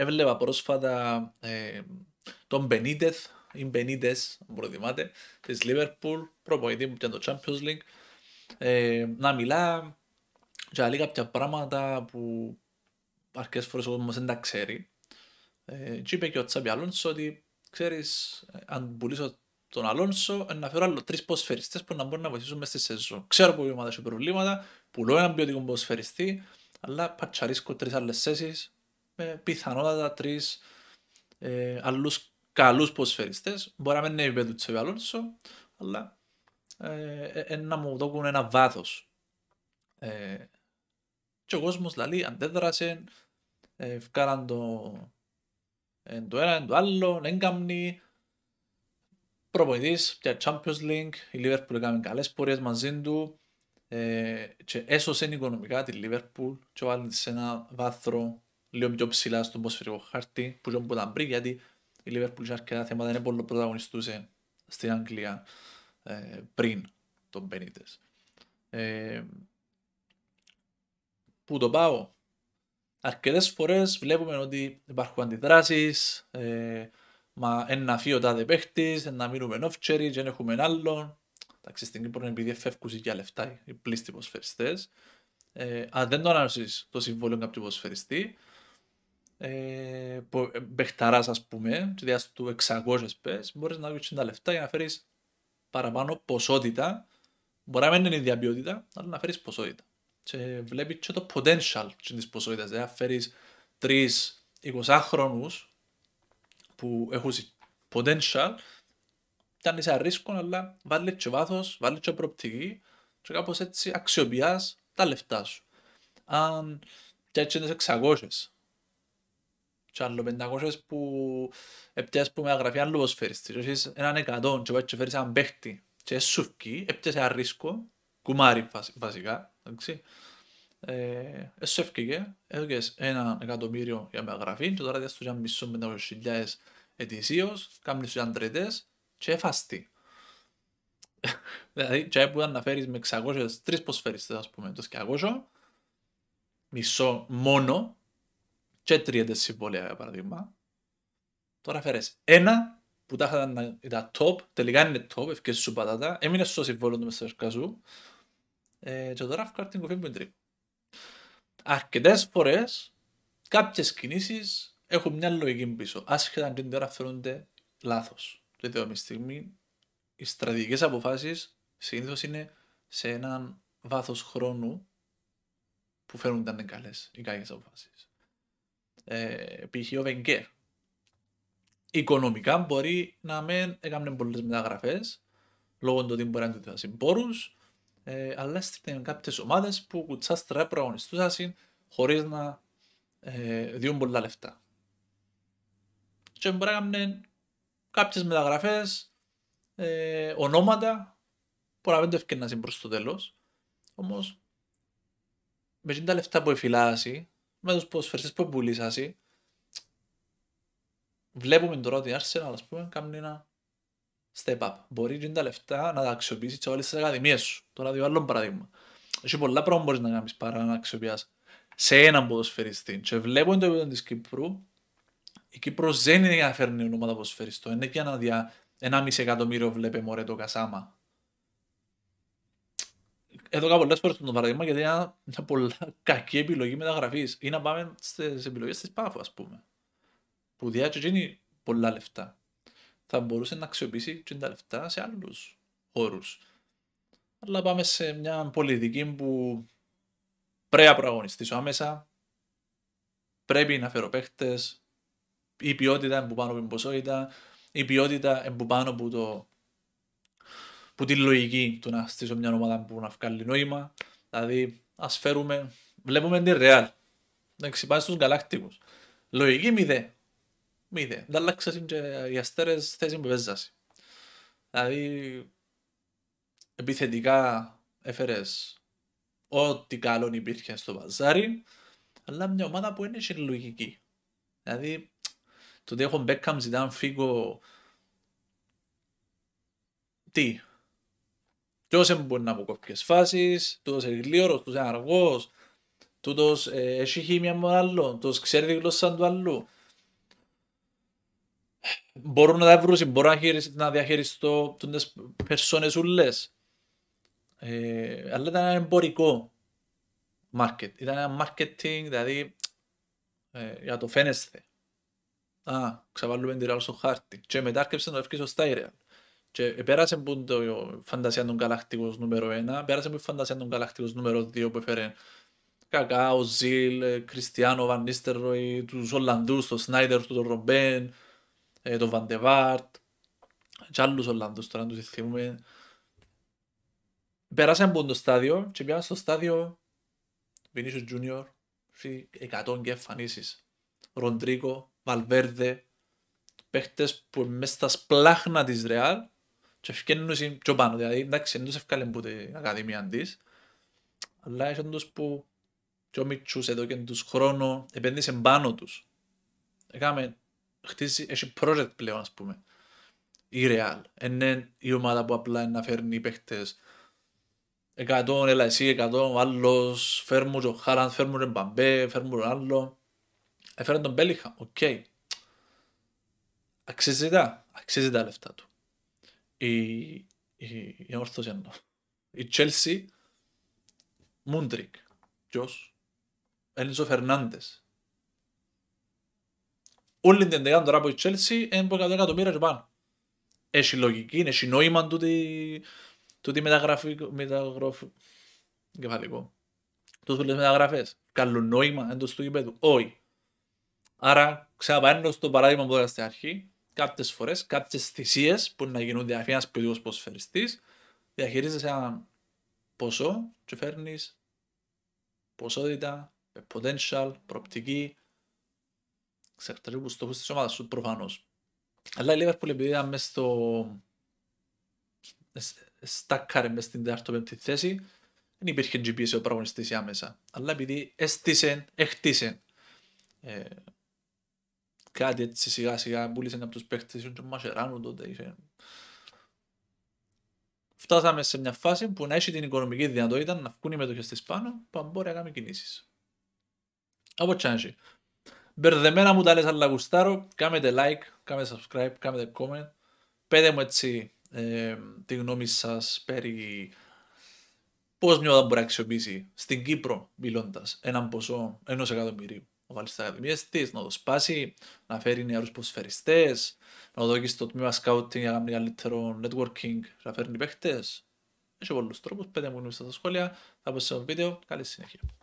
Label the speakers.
Speaker 1: Έβλεπα πρόσφατα ε, τον Μπενίτεθ ή Μπενίτες, αν προτιμάτε, της Λίβερπουλ, προπονητή μου το Champions League, ε, να μιλά για λίγα πια πράγματα που αρκετές φορές ο κόσμος δεν τα ξέρει. Ε, και είπε και ο Τσάμπι Αλόνσο ότι ξέρεις, αν πουλήσω τον Αλόνσο, να φέρω άλλο τρεις ποσφαιριστές που να μπορούν να βοηθήσουν μέσα στη σεζόν. Ξέρω που η ομάδα έχει προβλήματα, πουλώ έναν ποιοτικό ποσφαιριστή, αλλά πατσαρίσκω τρεις άλλες θέσεις με πιθανότατα τρεις ε, άλλου καλούς ποσφαιριστέ. Μπορεί να μην είναι επίπεδο του Τσεβι αλλά ε, ε, να μου δώσουν ένα βάθος. Ε, και ο κόσμος δηλαδή αντέδρασε, ε, βγάλαν το, ε, το ένα, το άλλο, δεν Προπονητή για Champions League, η Liverpool έκανε καλές πορείες μαζί του ε, και έσωσε οικονομικά τη Liverpool και βάλει σε ένα βάθρο λίγο πιο ψηλά στον ποσφαιρικό χάρτη που ήταν πριν γιατί η Liverpool είχε αρκετά θέματα είναι πολύ πρωταγωνιστούσε στην Αγγλία ε, πριν τον Μπενίτες. Ε, πού το πάω. Αρκετές φορές βλέπουμε ότι υπάρχουν αντιδράσεις, ε, μα ένα φύο τάδε παίχτης, ένα μείνουμε νόφτσερι, δεν έχουμε άλλον. Εντάξει, στην Κύπρο είναι επειδή φεύκουζε για λεφτά οι πλήστοι ποσφαιριστές. Ε, αν δεν το αναρωτήσεις το συμβόλαιο κάποιου ποσφαιριστή, ε, ε α ας πούμε, τη διάστηση του 600 πες, μπορείς να βρει τα λεφτά για να φέρεις παραπάνω ποσότητα. Μπορεί να μην είναι η ίδια ποιότητα, αλλά να φέρεις ποσότητα. Και βλέπεις και το potential της ποσότητας. δηλαδή αν φέρεις τρεις 20 χρονου που έχουν potential, ήταν σε ρίσκο, αλλά βάλεις και βάθος, βάλεις και προοπτική και κάπως έτσι αξιοποιεί τα λεφτά σου. Αν και έτσι είναι 600 και άλλο πεντακόσιες που έπιασες που με αγραφή αν λουβοσφαιριστής. Έχεις έναν εκατόν και πάει και φέρεις έναν παίχτη και σου βγει, έπιασε ένα ρίσκο, κουμάρι βασικά, εντάξει. Εσύ έφυγε, έδωκες ένα εκατομμύριο για μεταγραφή και τώρα διάστος για μισό πεντακόσιες χιλιάες ετησίως, κάνεις τους αντρετές και έφαστη. δηλαδή, τσάι που ήταν να φέρεις με 600, τρεις ποσφαιριστές ας πούμε, το 200, μισό μόνο και τρία συμβόλαια για παράδειγμα. Τώρα φερε ένα που τα είχαν τα top, τελικά είναι top, ευκαιρία σου πατάτα, έμεινε στο συμβόλαιο του μες σου ε, και τώρα έφυγα την κοφή μου τρίπ. Αρκετές φορές, κάποιες κινήσεις έχουν μια λογική πίσω, άσχετα αν την τώρα φέρονται λάθος. Δηλαδή, με στιγμή, οι στρατηγικές αποφάσεις συνήθως είναι σε έναν βάθος χρόνου που φέρνουν ήταν καλές οι κακές αποφάσεις ε, π.χ. ο Βενγκέρ. Οικονομικά μπορεί να μην έκαναν πολλές μεταγραφές λόγω του ότι μπορεί να του συμπόρους, ε, αλλά έστειλε κάποιες ομάδες που κουτσάστρα προαγωνιστούσαν χωρίς να ε, διούν πολλά λεφτά. Και μπορεί να έκαναν κάποιες μεταγραφές, ε, ονόματα που να μην το ευκαιρνάσουν προς το τέλος. Όμως, με τα λεφτά που εφυλάσσει, με τους ποδοσφαιριστές που πουλήσασαι, βλέπουμε τώρα ότι άρχισε να πούμε, κάνει ένα step up. Μπορεί και τα λεφτά να τα αξιοποιήσεις σε όλες τις ακαδημίες σου. Τώρα δύο άλλων παραδείγμα. Έχει πολλά πράγματα μπορείς να κάνεις παρά να αξιοποιάς σε έναν ποδοσφαιριστή. Και βλέπω το επίπεδο της Κύπρου, η Κύπρος δεν είναι για να φέρνει ονόματα ποδοσφαιριστών, είναι και να δια ένα μισή εκατομμύριο βλέπε μωρέ το Κασάμα έδωκα πολλές φορές το παράδειγμα γιατί είναι μια πολύ κακή επιλογή μεταγραφής. Ή να πάμε στις επιλογές της Πάφου, ας πούμε. Που διάτσε γίνει πολλά λεφτά. Θα μπορούσε να αξιοποιήσει και τα λεφτά σε άλλους χώρους. Αλλά πάμε σε μια πολιτική που πρέπει να προαγωνιστήσω άμεσα. Πρέπει να φέρω παίχτες. Η ποιότητα είναι που πάνω από την ποσότητα. Η ποιότητα είναι που από το που τη λογική του να στήσω μια ομάδα που να βγάλει νόημα. Δηλαδή, ας φέρουμε, βλέπουμε την Real. Να ξυπνά τους γαλάκτικους. Λογική μηδέ. Μηδέ. Δεν αλλάξασαν και οι αστέρες θέση που βέζεσαι. Δηλαδή, επιθετικά έφερες ό,τι καλό υπήρχε στο βαζάρι, αλλά μια ομάδα που είναι συλλογική. Δηλαδή, το ότι έχω Μπέκαμ, να φύγω τι, Ποιο δεν μπορεί να μου κόψει φάσεις, τούτος είναι γλύωρος, τούτος είναι αργός, τούτος ε, έχει χήμια με άλλο, τούτος ξέρει τη γλώσσα του αλλού. Μπορώ να τα βρω, μπορώ να, διαχειριστώ τις περσόνες ουλές. Ε, αλλά ήταν ένα εμπορικό market. Ήταν ένα marketing, δηλαδή ε, για το φαίνεσθε. Α, ξαβάλουμε τη ρεάλ στο χάρτη. Και μετά έρκεψε να το ευκεί στα η και πέρασε από το φαντασία των γαλακτικών νούμερο 1, πέρασε από το φαντασία των γαλακτικών νούμερο 2 που έφερε Κακά, ο Ζιλ, ε, Κριστιανό, Βανίστεροι, τους Ολλανδούς, τον Σνάιντερ, τον Ρομπέν, ε, τον Βαντεβάρτ, και άλλους Ολλανδούς τώρα να τους θυμούμε. Πέρασε από το στάδιο και πήγαν στο στάδιο Βινίσιο Τζούνιορ, 100 και εμφανίσεις. Ροντρίκο, Βαλβέρδε, παίχτες που μέσα στα σπλάχνα της Ρεάλ και ευκαινούσε πιο πάνω. Δηλαδή, εντάξει, δεν τους ευκάλε που την Ακαδημία της, αλλά έχει τους που πιο μητσούς εδώ και τους χρόνο επένδυσε πάνω τους. Έκαμε, χτίσει, έχει project πλέον, ας πούμε. Η Real, είναι η ομάδα που απλά είναι να φέρνει οι παίχτες 100, έλα εσύ, 100, ο άλλος, φέρνουν τον Χάραν, φέρνουν τον Μπαμπέ, φέρνουν τον άλλο. Έφεραν τον Μπέλιχα, οκ. Okay. Αξίζει τα, αξίζει τα λεφτά του η, η, η Ορθοσιανό. Η Τσέλσι, Μούντρικ. Ποιος, Ένζο Φερνάντες. Όλη την τελευταία τώρα από η Τσέλσι είναι από εκατομμύρια και πάνω. Έχει λογική, έχει νόημα του τη, του τη μεταγραφή. Κεφαλικό. Καλό νόημα εντός του γηπέδου. Όχι. Άρα ξαναπαίνω στο παράδειγμα που έδωσα στην αρχή, κάποιες φορές, κάποιες θυσίες που να γίνονται Αφήνει ένα παιδί ποσφαιριστή διαχειρίζεσαι ένα ποσό και φέρνεις ποσότητα, potential, προοπτική σε που στόχους της ομάδας σου προφανώς. Αλλά η Λίβερπουλ επειδή ήταν μέσα στο. στάκαρε μέσα στην τέταρτη-πέμπτη θέση, δεν υπήρχε GPS ο προγωνιστή άμεσα. Αλλά επειδή έστησε, έχτισε ε, κάτι έτσι σιγά σιγά πούλησε από τους παίχτες και μασεράνου τότε είχε. Φτάσαμε σε μια φάση που να έχει την οικονομική δυνατότητα να βγουν οι μετοχές της πάνω που μπορεί να κάνει κινήσεις. Από τσάνσι. Μπερδεμένα μου τα λες αλλά γουστάρω, κάμετε like, κάμετε subscribe, κάμετε comment. Πέτε μου έτσι ε, τη γνώμη σας περί πώς μια ομάδα μπορεί να αξιοποιήσει στην Κύπρο μιλώντας έναν ποσό ενός εκατομμυρίου να βάλει τη, να το σπάσει, να φέρει νεαρούς ποσφαιριστέ, να το δώσει στο τμήμα σκάουτινγκ για να κάνει καλύτερο networking, να φέρνει παίχτε. Έχει πολλούς τρόπους. Πέντε μου στα σχόλια. Θα πω σε ένα βίντεο. Καλή συνέχεια.